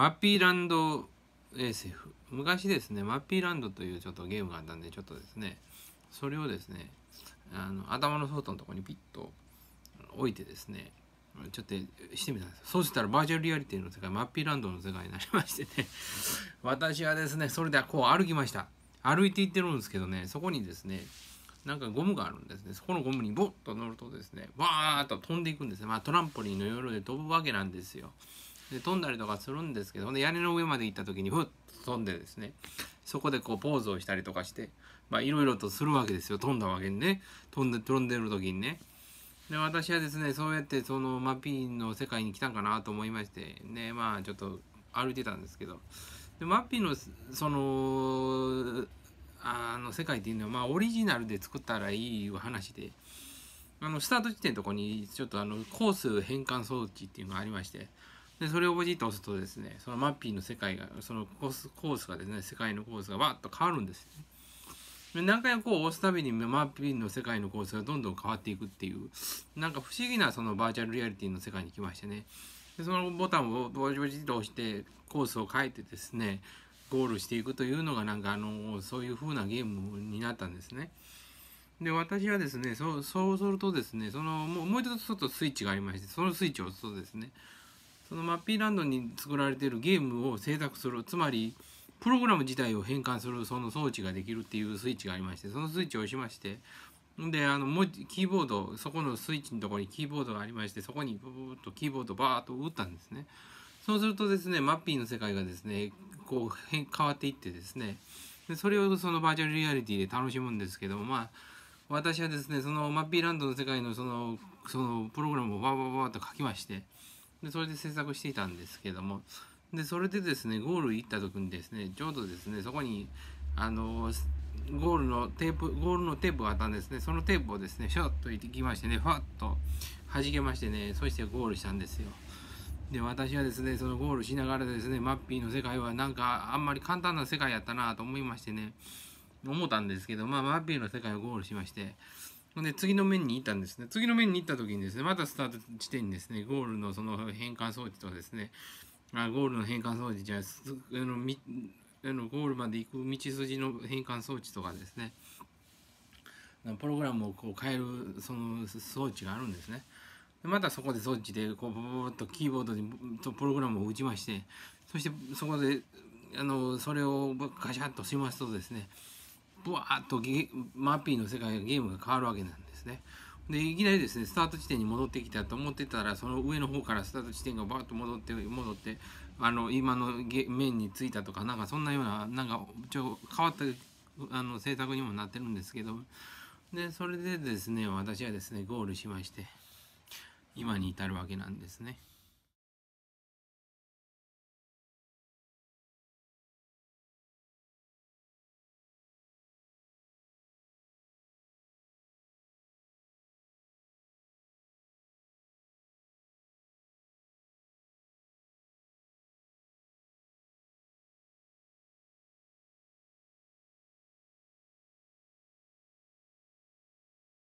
マッピーランド SF。昔ですね、マッピーランドというちょっとゲームがあったんで、ちょっとですね、それをですね、あの頭の外のとこにピッと置いてですね、ちょっとしてみたんですそうしたらバーチャルリアリティの世界、マッピーランドの世界になりましてね、私はですね、それではこう歩きました。歩いていってるんですけどね、そこにですね、なんかゴムがあるんですね。そこのゴムにボッと乗るとですね、わーっと飛んでいくんですね。まあトランポリンの夜で飛ぶわけなんですよ。で飛んだりとかするんですけど、屋根の上まで行った時にふっと飛んでですねそこでこうポーズをしたりとかしてまあいろいろとするわけですよ飛んだわけにね飛んで飛んでる時にね。で私はですねそうやってそのマピーの世界に来たんかなと思いましてねまあちょっと歩いてたんですけどでマッピーのそのあの世界っていうのはまあオリジナルで作ったらいい話であのスタート地点のとこにちょっとあのコース変換装置っていうのがありましてでそれをポチッと押すとですねそのマッピーの世界がそのコースコースがですね世界のコースがわっと変わるんですよ、ね。で何回もこう押すたびにマッピーの世界のコースがどんどん変わっていくっていうなんか不思議なそのバーチャルリアリティの世界に来ましてねでそのボタンをボジボジと押してコースを変えてですねゴールしていくというのがなんかあのそういう風なゲームになったんですね。で私はですねそうそうするとですねそのもう一つちょっとスイッチがありましてそのスイッチを押すとですねそのマッピーランドに作られているゲームを制作するつまりプログラム自体を変換するその装置ができるっていうスイッチがありましてそのスイッチを押しましてであの文字キーボードそこのスイッチのところにキーボードがありましてそこにブーッとキーボードバーッと打ったんですねそうするとですねマッピーの世界がですねこう変変わっていってですねでそれをそのバーチャルリアリティで楽しむんですけどもまあ私はですねそのマッピーランドの世界のそのそのプログラムをバーバーバーと書きましてでそれで制作していたんですけどもでそれでですねゴール行った時にですねちょうどですねそこにあのゴールのテープゴールのテープがあったんですねそのテープをですねシュッと行きましてねファッと弾けましてねそしてゴールしたんですよで私はですねそのゴールしながらですねマッピーの世界はなんかあんまり簡単な世界やったなと思いましてね思ったんですけどまあマッピーの世界をゴールしましてで次の面に行ったんですね。次の面に行った時にですね、またスタート地点にですね、ゴールのその変換装置とですね、あゴールの変換装置じゃあのみあのゴールまで行く道筋の変換装置とかですね、プログラムをこう変えるその装置があるんですね。またそこで装置でこうボボボッとキーボードにプログラムを打ちましてそしてそこであのそれをガシャッとしますとですねブワーッとマッピーの世界がゲームが変わるわけなんですね。でいきなりですねスタート地点に戻ってきたと思ってたらその上の方からスタート地点がバーッと戻って戻ってあの今の面に着いたとかなんかそんなようななんかちょ変わったあの制作にもなってるんですけどでそれでですね私はですねゴールしまして今に至るわけなんですね。